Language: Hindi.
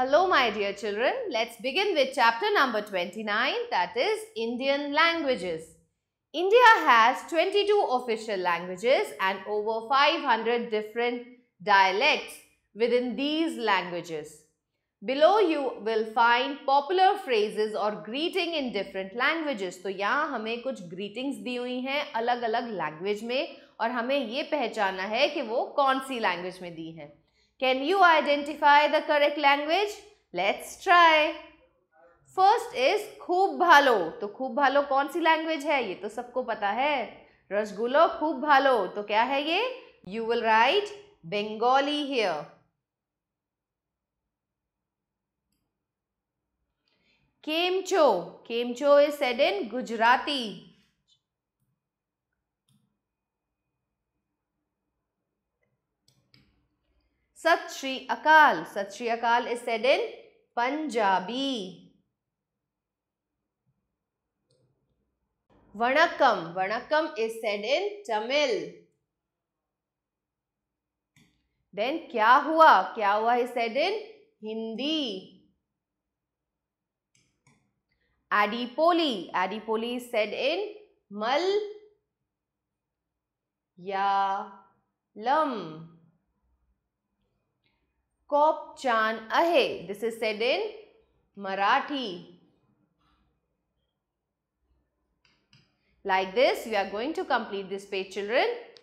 Hello my dear children, let's begin with chapter number 29 that is Indian languages. India has 22 official languages and over 500 different dialects within these languages. Below you will find popular phrases or greeting in different languages. तो yahan hame kuch greetings di hui hain alag alag language mein aur hame ye पहचाना hai ki wo kaun si language mein di hain. Can you identify the correct language? Let's try. First is खूब भालो तो खूब भालो कौन सी लैंग्वेज है ये तो सबको पता है रसगुल्लो खूब भालो तो क्या है ये you will write Bengali here. केमचो केमचो इज सेड इन गुजराती सत श्री अकाल सत श्री अकाल इज सेड इन पंजाबी वणकम वणकम is said in Tamil then क्या हुआ क्या हुआ इज सेड इन हिंदी एडिपोली एडिपोली is said in Malayalam कॉप चान अहे this is said in Marathi like this we are going to complete this page children